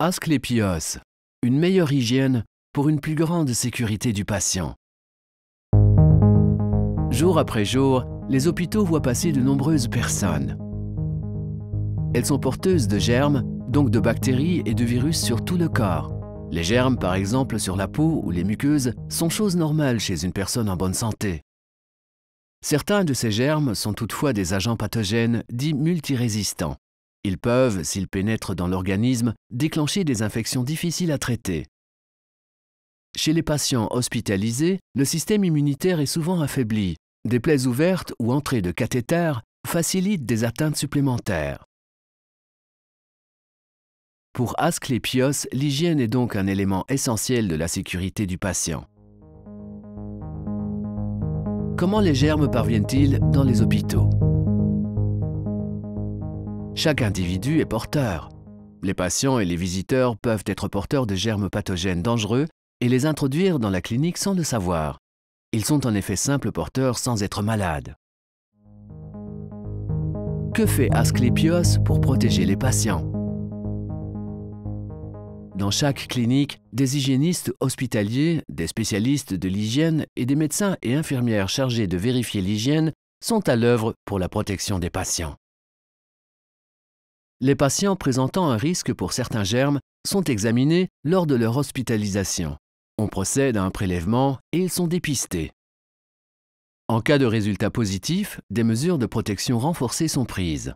Asclepios. une meilleure hygiène pour une plus grande sécurité du patient. Jour après jour, les hôpitaux voient passer de nombreuses personnes. Elles sont porteuses de germes, donc de bactéries et de virus sur tout le corps. Les germes, par exemple, sur la peau ou les muqueuses, sont choses normales chez une personne en bonne santé. Certains de ces germes sont toutefois des agents pathogènes dits multirésistants. Ils peuvent, s'ils pénètrent dans l'organisme, déclencher des infections difficiles à traiter. Chez les patients hospitalisés, le système immunitaire est souvent affaibli. Des plaies ouvertes ou entrées de cathéter facilitent des atteintes supplémentaires. Pour Asclepios, l'hygiène est donc un élément essentiel de la sécurité du patient. Comment les germes parviennent-ils dans les hôpitaux chaque individu est porteur. Les patients et les visiteurs peuvent être porteurs de germes pathogènes dangereux et les introduire dans la clinique sans le savoir. Ils sont en effet simples porteurs sans être malades. Que fait Asclepios pour protéger les patients Dans chaque clinique, des hygiénistes hospitaliers, des spécialistes de l'hygiène et des médecins et infirmières chargés de vérifier l'hygiène sont à l'œuvre pour la protection des patients les patients présentant un risque pour certains germes sont examinés lors de leur hospitalisation. On procède à un prélèvement et ils sont dépistés. En cas de résultat positif, des mesures de protection renforcées sont prises.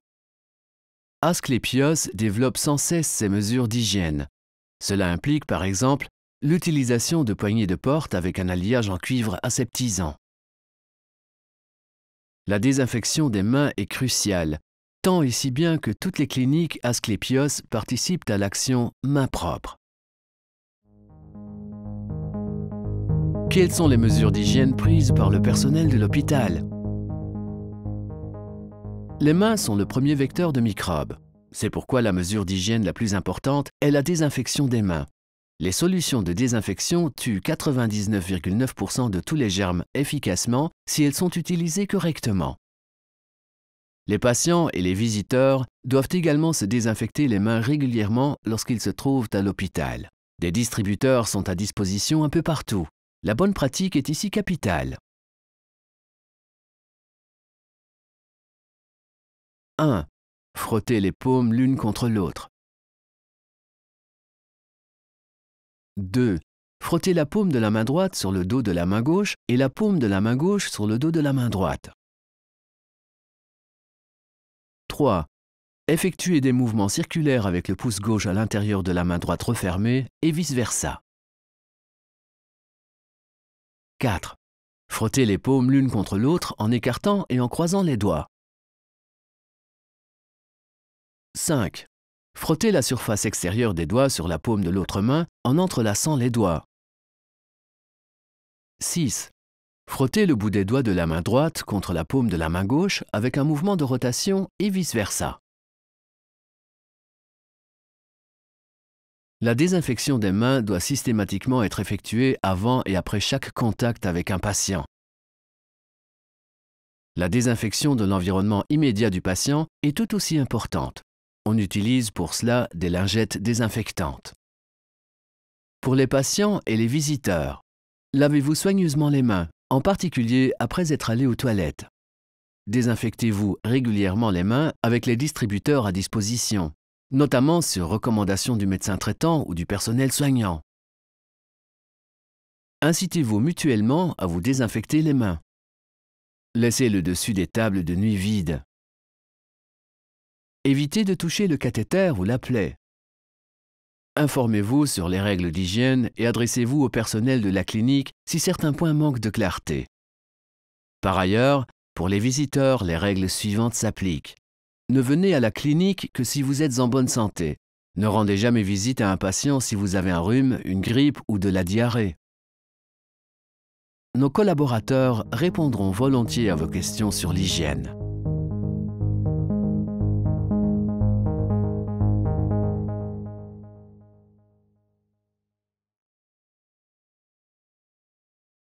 Asclepios développe sans cesse ses mesures d'hygiène. Cela implique par exemple l'utilisation de poignées de porte avec un alliage en cuivre aseptisant. La désinfection des mains est cruciale, tant et si bien que toutes les cliniques Asclepios participent à l'action main propre. Quelles sont les mesures d'hygiène prises par le personnel de l'hôpital Les mains sont le premier vecteur de microbes. C'est pourquoi la mesure d'hygiène la plus importante est la désinfection des mains. Les solutions de désinfection tuent 99,9% de tous les germes efficacement si elles sont utilisées correctement. Les patients et les visiteurs doivent également se désinfecter les mains régulièrement lorsqu'ils se trouvent à l'hôpital. Des distributeurs sont à disposition un peu partout. La bonne pratique est ici capitale. 1. Frotter les paumes l'une contre l'autre. 2. Frotter la paume de la main droite sur le dos de la main gauche et la paume de la main gauche sur le dos de la main droite. 3. Effectuez des mouvements circulaires avec le pouce gauche à l'intérieur de la main droite refermée et vice-versa. 4. Frottez les paumes l'une contre l'autre en écartant et en croisant les doigts. 5. Frottez la surface extérieure des doigts sur la paume de l'autre main en entrelaçant les doigts. 6. Frottez le bout des doigts de la main droite contre la paume de la main gauche avec un mouvement de rotation et vice-versa. La désinfection des mains doit systématiquement être effectuée avant et après chaque contact avec un patient. La désinfection de l'environnement immédiat du patient est tout aussi importante. On utilise pour cela des lingettes désinfectantes. Pour les patients et les visiteurs, lavez-vous soigneusement les mains en particulier après être allé aux toilettes. Désinfectez-vous régulièrement les mains avec les distributeurs à disposition, notamment sur recommandation du médecin traitant ou du personnel soignant. Incitez-vous mutuellement à vous désinfecter les mains. Laissez le dessus des tables de nuit vide. Évitez de toucher le cathéter ou la plaie. Informez-vous sur les règles d'hygiène et adressez-vous au personnel de la clinique si certains points manquent de clarté. Par ailleurs, pour les visiteurs, les règles suivantes s'appliquent. Ne venez à la clinique que si vous êtes en bonne santé. Ne rendez jamais visite à un patient si vous avez un rhume, une grippe ou de la diarrhée. Nos collaborateurs répondront volontiers à vos questions sur l'hygiène.